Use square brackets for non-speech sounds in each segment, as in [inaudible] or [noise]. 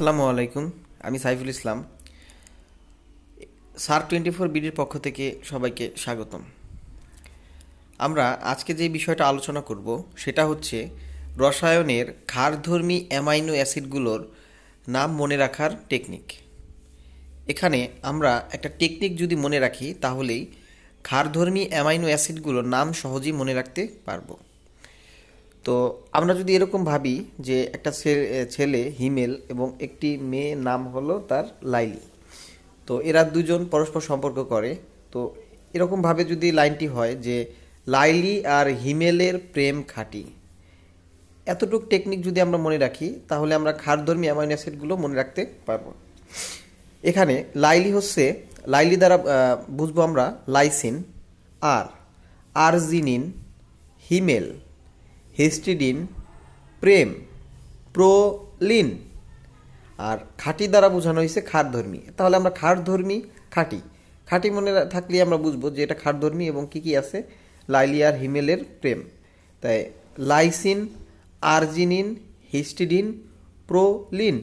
আসসালামু আলাইকুম আমি Saiful Islam sir twenty four বিডির পক্ষ থেকে সবাইকে স্বাগতম আমরা আজকে যে বিষয়টা আলোচনা করব সেটা হচ্ছে রসায়নের ক্ষারধর্মী অ্যামাইনো অ্যাসিডগুলোর নাম মনে রাখার টেকনিক এখানে আমরা একটা টেকনিক যদি মনে রাখি তাহলেই ক্ষারধর্মী অ্যামাইনো অ্যাসিডগুলোর নাম সহজেই মনে রাখতে পারবো তো আমরা যদি এরকম ভাবি যে একটা ছেলে হিমেল এবং একটি মেয়ে নাম হলো তার লাইলি তো এরা দুজন পরস্পর সম্পর্ক করে তো এরকমভাবে যদি লাইনটি হয় যে লাইলি আর হিমেলের প্রেম খাটি এতটুক টেকনিক যদি আমরা মনে রাখি তাহলে আমরা খারধর্মী অ্যামাইনো অ্যাসিডগুলো মনে রাখতে পারব এখানে লাইলি হচ্ছে লাইলি দ্বারা বুঝবো আমরা লাইসিন আর আরজিনিন হিমেল হিস্টিডিন প্রেম প্রোলিন আর খাঁটি দ্বারা বোঝানো হয়েছে খারধর্মী তাহলে আমরা খারধর্মী খাঁটি খাঁটি মনে থাকলে আমরা বুঝবো যে এটা খারধর্মী এবং কী কী আছে লাইলিয়ার হিমেলের প্রেম তাই লাইসিন আর্জিনিন হিস্টিডিন প্রোলিন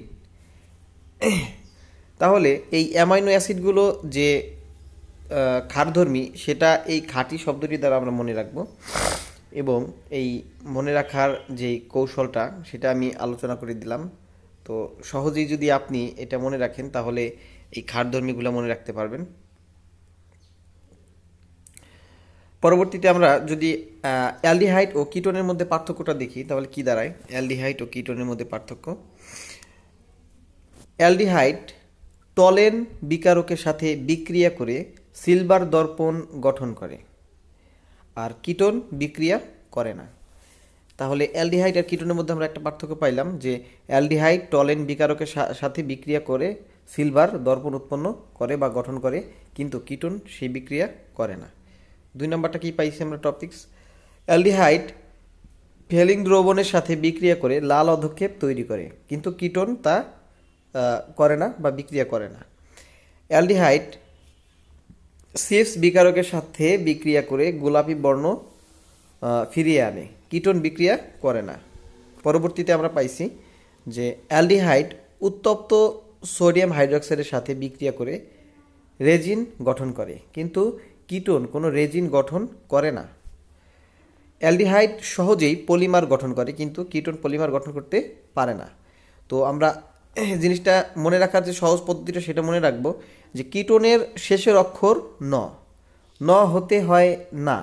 তাহলে এই অ্যামাইনো অ্যাসিডগুলো যে খারধর্মী সেটা এই খাঁটি শব্দটি দ্বারা আমরা মনে রাখবো এবং এই মনে রাখার যে কৌশলটা সেটা আমি আলোচনা করে দিলাম তো সহজেই যদি আপনি এটা মনে রাখেন তাহলে এই খারধর্মীগুলো মনে রাখতে পারবেন পরবর্তীতে আমরা যদি অ্যালডিহাইড ও কিটোনের মধ্যে পার্থক্যটা দেখি তাহলে কি দাঁড়ায় অ্যালডিহাইড ও কিটনের মধ্যে পার্থক্য অ্যালডিহাইড টলেন বিকারকের সাথে বিক্রিয়া করে সিলভার দর্পণ গঠন করে আর কিটোন বিক্রিয়া করে না তাহলে অ্যালডিহাইড আর কিটোনের মধ্যে আমরা একটা পার্থক্য পাইলাম যে অ্যালডিহাইড টলেন বিকারকের সাথে বিক্রিয়া করে সিলভার দর্পণ উৎপন্ন করে বা গঠন করে কিন্তু কিটোন সেই বিক্রিয়া করে না দুই নম্বরটা কি পাইছি আমরা টপিক্স অ্যালডিহাইড ফেলিং দ্রবণের সাথে বিক্রিয়া করে লাল অধক্ষেপ তৈরি করে কিন্তু কিটোন তা করে না বা বিক্রিয়া করে না অ্যালডিহাইড সিএফস বিকারকের সাথে বিক্রিয়া করে গোলাপি বর্ণ ফিরিয়ে আনে কিটোন বিক্রিয়া করে না পরবর্তীতে আমরা পাইছি যে অ্যালডিহাইড উত্তপ্ত সোডিয়াম হাইড্রক্সাইডের সাথে বিক্রিয়া করে রেজিন গঠন করে কিন্তু কিটোন কোনো রেজিন গঠন করে না অ্যালডিহাইড সহজেই পলিমার গঠন করে কিন্তু কিটোন পলিমার গঠন করতে পারে না তো আমরা [clears throat] জিনিসটা মনে রাখার যে সহজ পদ্ধতিটা সেটা মনে রাখবো যে কীটনের শেষের অক্ষর ন ন হতে হয় না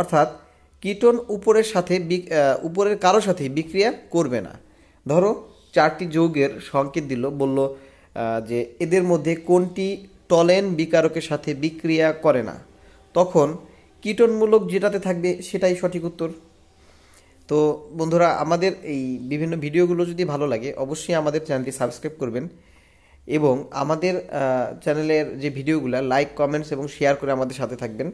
অর্থাৎ কীটন উপরের সাথে উপরের কারোর সাথে বিক্রিয়া করবে না ধরো চারটি যৌগের সংকেত দিল বলল যে এদের মধ্যে কোনটি টলেন বিকারকের সাথে বিক্রিয়া করে না তখন কীটনমূলক যেটাতে থাকবে সেটাই সঠিক উত্তর তো বন্ধুরা আমাদের এই বিভিন্ন ভিডিওগুলো যদি ভালো লাগে অবশ্যই আমাদের চ্যানেলটি সাবস্ক্রাইব করবেন এবং আমাদের চ্যানেলের যে ভিডিওগুলো লাইক কমেন্টস এবং শেয়ার করে আমাদের সাথে থাকবেন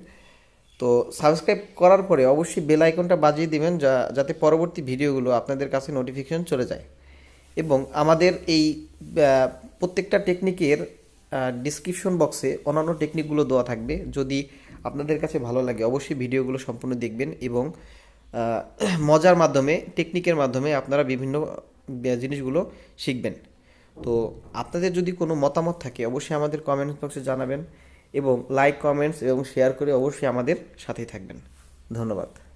তো সাবস্ক্রাইব করার পরে অবশ্যই বেল আইকনটা বাজিয়ে দিবেন যা যাতে পরবর্তী ভিডিওগুলো আপনাদের কাছে নোটিফিকেশন চলে যায় এবং আমাদের এই প্রত্যেকটা টেকনিকের ডিসক্রিপশন বক্সে অন্যান্য টেকনিকগুলো দেওয়া থাকবে যদি আপনাদের কাছে ভালো লাগে অবশ্যই ভিডিওগুলো সম্পূর্ণ দেখবেন এবং [clears throat] মজার মাধ্যমে টেকনিকের মাধ্যমে আপনারা বিভিন্ন জিনিসগুলো শিখবেন তো আপনাদের যদি কোনো মতামত থাকে অবশ্যই আমাদের কমেন্টস বক্সে জানাবেন এবং লাইক কমেন্টস এবং শেয়ার করে অবশ্যই আমাদের সাথেই থাকবেন ধন্যবাদ